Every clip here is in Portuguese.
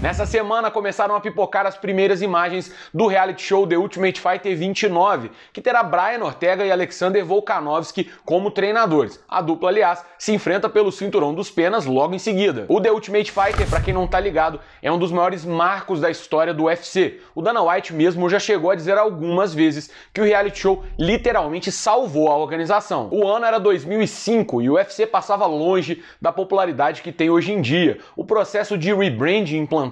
Nessa semana começaram a pipocar as primeiras imagens do reality show The Ultimate Fighter 29, que terá Brian Ortega e Alexander Volkanovski como treinadores. A dupla, aliás, se enfrenta pelo cinturão dos penas logo em seguida. O The Ultimate Fighter, para quem não tá ligado, é um dos maiores marcos da história do UFC. O Dana White mesmo já chegou a dizer algumas vezes que o reality show literalmente salvou a organização. O ano era 2005 e o UFC passava longe da popularidade que tem hoje em dia. O processo de rebranding implantado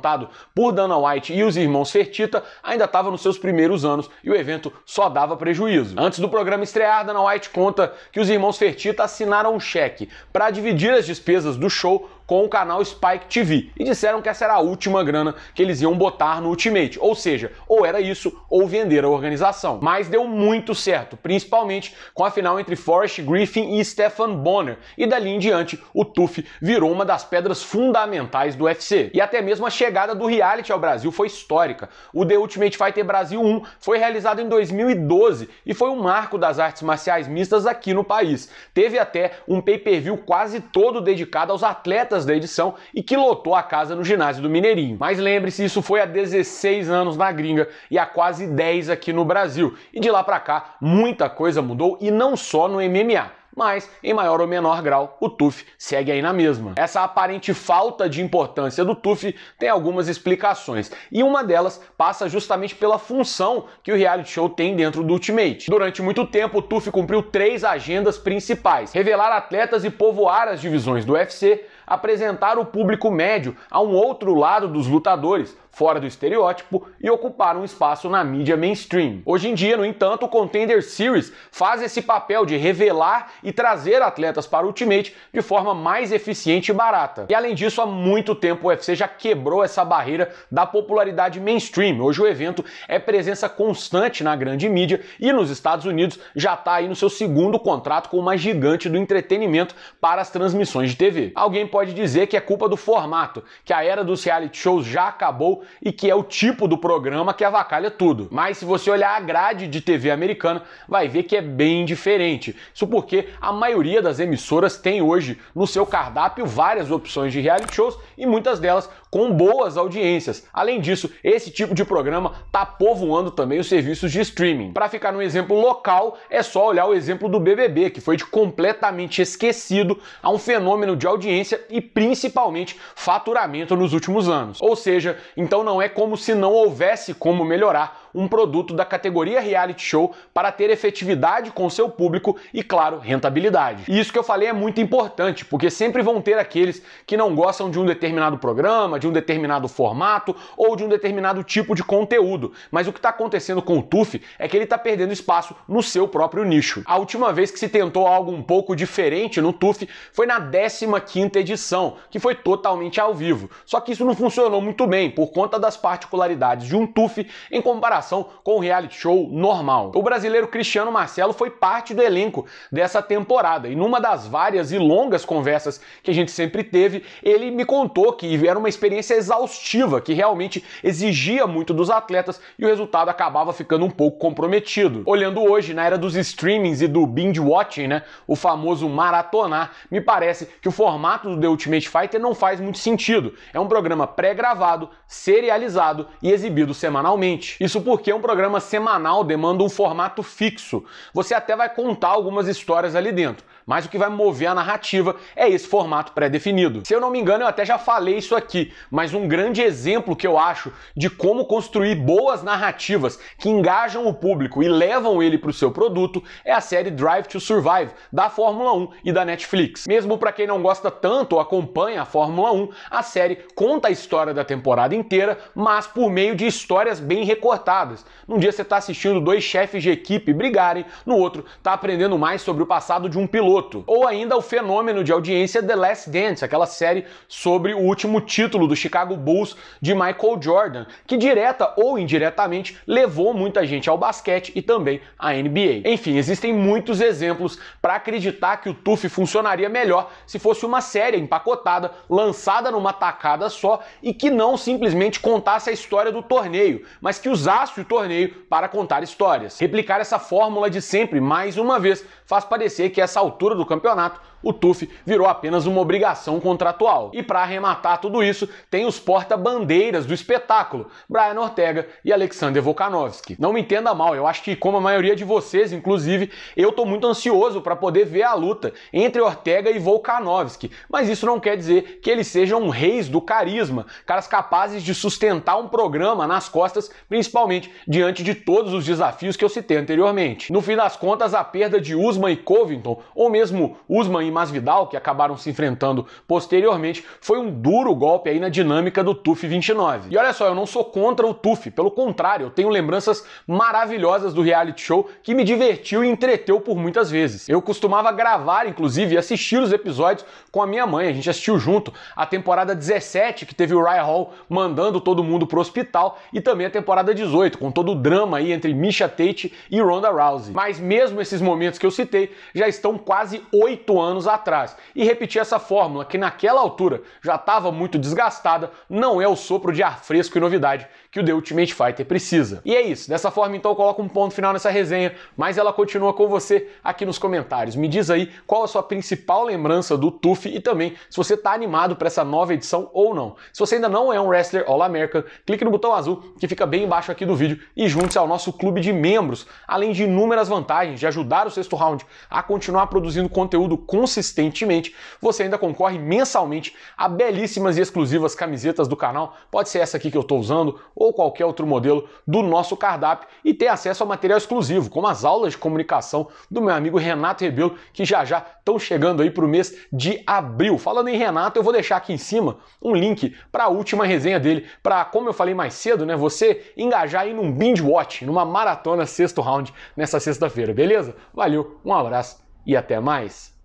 por Dana White e os irmãos Fertita ainda estava nos seus primeiros anos e o evento só dava prejuízo. Antes do programa estrear, Dana White conta que os irmãos Fertita assinaram um cheque para dividir as despesas do show com o canal Spike TV e disseram que essa era a última grana que eles iam botar no Ultimate. Ou seja, ou era isso ou vender a organização. Mas deu muito certo, principalmente com a final entre Forrest Griffin e Stefan Bonner. E dali em diante, o TUF virou uma das pedras fundamentais do UFC. E até mesmo a chegada do reality ao Brasil foi histórica. O The Ultimate Fighter Brasil 1 foi realizado em 2012 e foi um marco das artes marciais mistas aqui no país. Teve até um pay-per-view quase todo dedicado aos atletas da edição e que lotou a casa no ginásio do Mineirinho. Mas lembre-se, isso foi há 16 anos na gringa e há quase 10 aqui no Brasil. E de lá para cá, muita coisa mudou e não só no MMA mas em maior ou menor grau o TUF segue aí na mesma. Essa aparente falta de importância do TUF tem algumas explicações, e uma delas passa justamente pela função que o reality show tem dentro do Ultimate. Durante muito tempo, o TUF cumpriu três agendas principais: revelar atletas e povoar as divisões do UFC, apresentar o público médio a um outro lado dos lutadores, fora do estereótipo, e ocupar um espaço na mídia mainstream. Hoje em dia, no entanto, o Contender Series faz esse papel de revelar e trazer atletas para o Ultimate de forma mais eficiente e barata. E além disso, há muito tempo o UFC já quebrou essa barreira da popularidade mainstream. Hoje o evento é presença constante na grande mídia e nos Estados Unidos já está aí no seu segundo contrato com uma gigante do entretenimento para as transmissões de TV. Alguém pode pode dizer que é culpa do formato, que a era dos reality shows já acabou e que é o tipo do programa que avacalha tudo. Mas se você olhar a grade de TV americana, vai ver que é bem diferente. Isso porque a maioria das emissoras tem hoje no seu cardápio várias opções de reality shows e muitas delas com boas audiências. Além disso, esse tipo de programa está povoando também os serviços de streaming. Para ficar no exemplo local, é só olhar o exemplo do BBB, que foi de completamente esquecido a um fenômeno de audiência e principalmente faturamento nos últimos anos. Ou seja, então não é como se não houvesse como melhorar um produto da categoria reality show para ter efetividade com seu público e, claro, rentabilidade. E isso que eu falei é muito importante, porque sempre vão ter aqueles que não gostam de um determinado programa, de um determinado formato ou de um determinado tipo de conteúdo. Mas o que está acontecendo com o TUF é que ele está perdendo espaço no seu próprio nicho. A última vez que se tentou algo um pouco diferente no TUF foi na 15 edição, que foi totalmente ao vivo. Só que isso não funcionou muito bem por conta das particularidades de um TUF em comparação comparação com o reality show normal. O brasileiro Cristiano Marcelo foi parte do elenco dessa temporada e numa das várias e longas conversas que a gente sempre teve, ele me contou que era uma experiência exaustiva, que realmente exigia muito dos atletas e o resultado acabava ficando um pouco comprometido. Olhando hoje na era dos streamings e do binge watching, né, o famoso maratonar, me parece que o formato do The Ultimate Fighter não faz muito sentido. É um programa pré-gravado, serializado e exibido semanalmente. Isso porque um programa semanal demanda um formato fixo. Você até vai contar algumas histórias ali dentro, mas o que vai mover a narrativa é esse formato pré-definido. Se eu não me engano, eu até já falei isso aqui, mas um grande exemplo que eu acho de como construir boas narrativas que engajam o público e levam ele para o seu produto é a série Drive to Survive da Fórmula 1 e da Netflix. Mesmo para quem não gosta tanto ou acompanha a Fórmula 1, a série conta a história da temporada inteira, mas por meio de histórias bem recortadas. Num dia você está assistindo dois chefes de equipe brigarem, no outro está aprendendo mais sobre o passado de um piloto Maroto, ou ainda o fenômeno de audiência The Last Dance, aquela série sobre o último título do Chicago Bulls de Michael Jordan, que direta ou indiretamente levou muita gente ao basquete e também à NBA. Enfim, existem muitos exemplos para acreditar que o TUF funcionaria melhor se fosse uma série empacotada, lançada numa tacada só e que não simplesmente contasse a história do torneio, mas que usasse o torneio para contar histórias. Replicar essa fórmula de sempre mais uma vez faz parecer que essa altura do campeonato, o TUF virou apenas uma obrigação contratual. E para arrematar tudo isso, tem os porta-bandeiras do espetáculo, Brian Ortega e Alexander Volkanovski. Não me entenda mal, eu acho que como a maioria de vocês, inclusive, eu tô muito ansioso para poder ver a luta entre Ortega e Volkanovski, mas isso não quer dizer que eles sejam reis do carisma, caras capazes de sustentar um programa nas costas, principalmente diante de todos os desafios que eu citei anteriormente. No fim das contas, a perda de Usman e Covington, ou mesmo mesmo Usman e Masvidal, que acabaram se enfrentando posteriormente, foi um duro golpe aí na dinâmica do TUF 29. E olha só, eu não sou contra o TUF, pelo contrário, eu tenho lembranças maravilhosas do reality show que me divertiu e entreteu por muitas vezes. Eu costumava gravar, inclusive, e assistir os episódios com a minha mãe, a gente assistiu junto a temporada 17, que teve o Ryan Hall mandando todo mundo pro hospital, e também a temporada 18, com todo o drama aí entre Misha Tate e Ronda Rousey. Mas mesmo esses momentos que eu citei já estão quase quase oito anos atrás. E repetir essa fórmula, que naquela altura já estava muito desgastada, não é o sopro de ar fresco e novidade que o The Ultimate Fighter precisa. E é isso. Dessa forma, então, eu coloco um ponto final nessa resenha, mas ela continua com você aqui nos comentários. Me diz aí qual a sua principal lembrança do TUF e também se você está animado para essa nova edição ou não. Se você ainda não é um wrestler All-American, clique no botão azul que fica bem embaixo aqui do vídeo e junte-se ao nosso clube de membros, além de inúmeras vantagens de ajudar o sexto round a continuar produzindo produzindo conteúdo consistentemente, você ainda concorre mensalmente a belíssimas e exclusivas camisetas do canal. Pode ser essa aqui que eu estou usando ou qualquer outro modelo do nosso cardápio e ter acesso a material exclusivo, como as aulas de comunicação do meu amigo Renato Rebelo, que já já estão chegando aí para o mês de abril. Falando em Renato, eu vou deixar aqui em cima um link para a última resenha dele, para como eu falei mais cedo, né, você engajar aí num binge watch, numa maratona sexto round nessa sexta-feira, beleza? Valeu, um abraço e até mais!